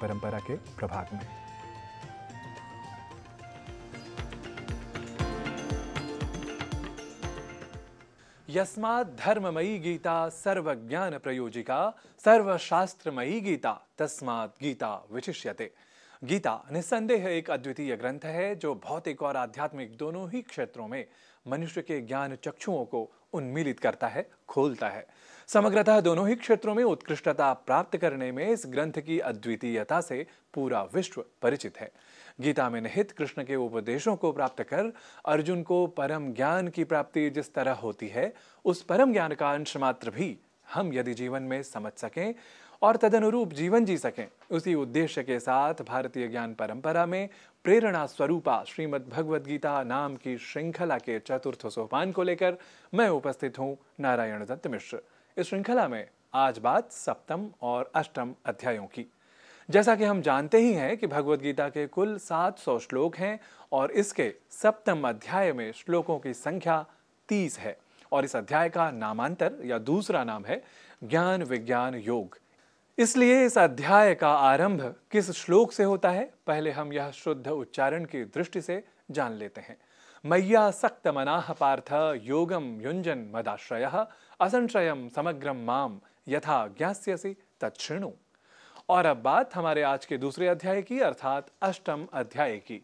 परंपरा के प्रभाग में यस्मा धर्ममयी गीता सर्वज्ञान प्रयोजिका सर्वशास्त्रमयी गीता तस्मात् गीता विशिष्यते गीता निस्संदेह एक अद्वितीय ग्रंथ है जो भौतिक और आध्यात्मिक दोनों ही क्षेत्रों में मनुष्य के ज्ञान चक्षुओं को उन्मीलित करता है खोलता है समग्रतः दोनों ही क्षेत्रों में उत्कृष्टता प्राप्त करने में इस ग्रंथ की अद्वितीयता से पूरा विश्व परिचित है गीता में निहित कृष्ण के उपदेशों को प्राप्त कर अर्जुन को परम ज्ञान की प्राप्ति जिस तरह होती है उस परम ज्ञान का अंश मात्र भी हम यदि जीवन में समझ सकें और तदनुरूप जीवन जी सकें उसी उद्देश्य के साथ भारतीय ज्ञान परंपरा में प्रेरणा स्वरूपा श्रीमद् भगवद गीता नाम की श्रृंखला के चतुर्थ सोपान को लेकर मैं उपस्थित हूँ नारायण दत्त मिश्र इस श्रृंखला में आज बात सप्तम और अष्टम अध्यायों की जैसा कि हम जानते ही हैं कि भगवद गीता के कुल 700 श्लोक हैं और इसके सप्तम अध्याय में श्लोकों की संख्या 30 है और इस अध्याय का नामांतर या दूसरा नाम है ज्ञान विज्ञान योग इसलिए इस अध्याय का आरंभ किस श्लोक से होता है पहले हम यह शुद्ध उच्चारण की दृष्टि से जान लेते हैं मैया सक्त मनाह पार्थ योगम युंजन मदाश्रय असंशय समग्रम माम यथा ज्ञास्यसी तत्णु और अब बात हमारे आज के दूसरे अध्याय की अर्थात अष्टम अध्याय की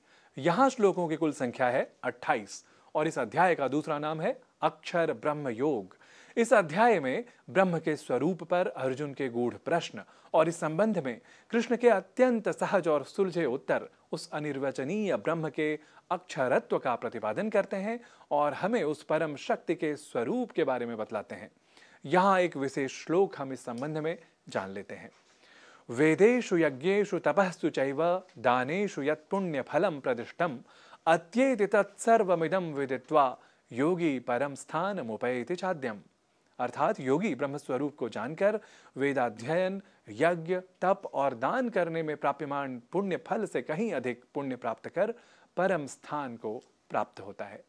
यहाँ श्लोकों की कुल संख्या है 28 और इस अध्याय का दूसरा नाम है अक्षर ब्रह्म योग इस अध्याय में ब्रह्म के स्वरूप पर अर्जुन के गूढ़ प्रश्न और इस संबंध में कृष्ण के अत्यंत सहज और सुलझे उत्तर उस अनिर्वचनीय ब्रह्म के अक्षरत्व का प्रतिपादन करते हैं और हमें उस परम शक्ति के स्वरूप के बारे में बतलाते हैं यहाँ एक विशेष श्लोक हम इस संबंध में जान लेते हैं वेदेशु यज्ञेषु तपस्तु चैव युण्य फलम प्रदिष्टम अत्येति तत्सर्वमिदं विदित्वा योगी परम स्थान मुपैति चाद्यम अर्थात योगी ब्रह्मस्वरूप को जानकर वेदाध्ययन यज्ञ तप और दान करने में प्राप्यमान पुण्य फल से कहीं अधिक पुण्य प्राप्त कर परम स्थान को प्राप्त होता है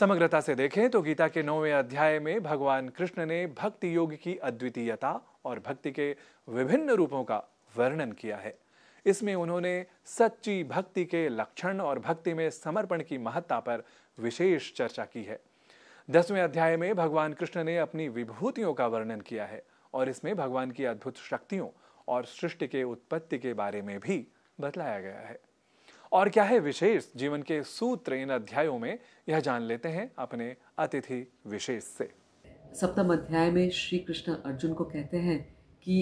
समग्रता से देखें तो गीता के नौवें अध्याय में भगवान कृष्ण ने भक्ति योग की अद्वितीयता और भक्ति के विभिन्न रूपों का वर्णन किया है इसमें उन्होंने सच्ची भक्ति के लक्षण और भक्ति में समर्पण की महत्ता पर विशेष चर्चा की है दसवें अध्याय में भगवान कृष्ण ने अपनी विभूतियों का वर्णन किया है और इसमें भगवान की अद्भुत शक्तियों और सृष्टि के उत्पत्ति के बारे में भी बतलाया गया है और क्या है विशेष जीवन के सूत्र इन अध्यायों में यह जान लेते हैं अपने अतिथि विशेष से सप्तम अध्याय में श्री कृष्ण अर्जुन को कहते हैं कि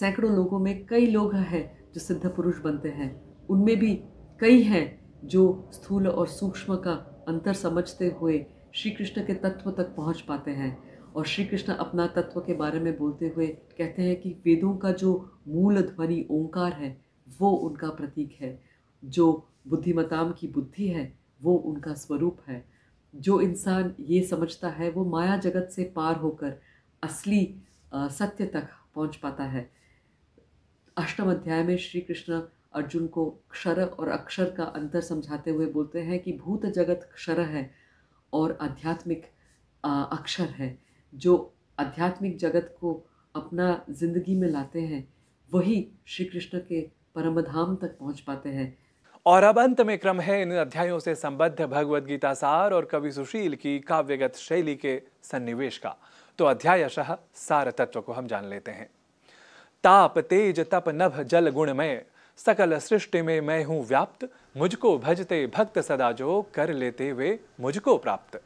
सैकड़ों लोगों में कई लोग हैं जो सिद्ध पुरुष बनते हैं उनमें भी कई हैं जो स्थूल और सूक्ष्म का अंतर समझते हुए श्री कृष्ण के तत्व तक पहुंच पाते हैं और श्री कृष्ण अपना तत्व के बारे में बोलते हुए कहते हैं कि वेदों का जो मूल ध्वनि ओंकार है वो उनका प्रतीक है जो बुद्धिमताम की बुद्धि है वो उनका स्वरूप है जो इंसान ये समझता है वो माया जगत से पार होकर असली सत्य तक पहुंच पाता है अष्टम अध्याय में श्री कृष्ण अर्जुन को क्षर और अक्षर का अंतर समझाते हुए बोलते हैं कि भूत जगत क्षर है और आध्यात्मिक अक्षर है जो आध्यात्मिक जगत को अपना ज़िंदगी में लाते हैं वही श्री कृष्ण के परमधाम तक पहुंच पाते हैं और अब अंत में क्रम है इन अध्यायों से संबद्ध भगवद गीता सार और कवि सुशील की काव्यगत शैली के सन्निवेश का तो अध्यायशः सार तत्व को हम जान लेते हैं ताप तेज तप नभ जल गुणमय सकल सृष्टि में मैं हूँ व्याप्त मुझको भजते भक्त सदा जो कर लेते वे मुझको प्राप्त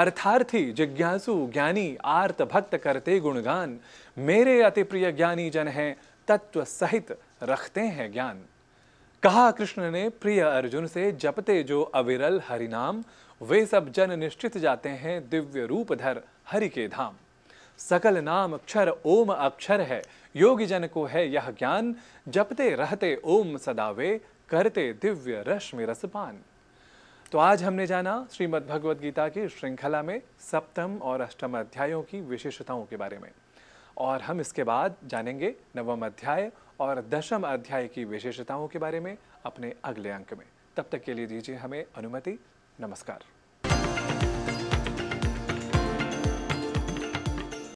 अर्थार्थी जिज्ञासु ज्ञानी आर्त भक्त करते गुणगान मेरे अति प्रिय ज्ञानी जन हैं तत्व सहित रखते हैं ज्ञान कहा कृष्ण ने प्रिय अर्जुन से जपते जो अविरल हरिनाम वे सब जन निश्चित जाते हैं दिव्य रूप धर हरि के धाम सकल नाम अक्षर ओम अक्षर है योगी जन को है यह ज्ञान जपते रहते ओम सदावे करते दिव्य रश्मि रसपान तो आज हमने जाना श्रीमद् भगवद गीता की श्रृंखला में सप्तम और अष्टम अध्यायों की विशेषताओं के बारे में और हम इसके बाद जानेंगे नवम अध्याय और दशम अध्याय की विशेषताओं के बारे में अपने अगले अंक में तब तक के लिए दीजिए हमें अनुमति नमस्कार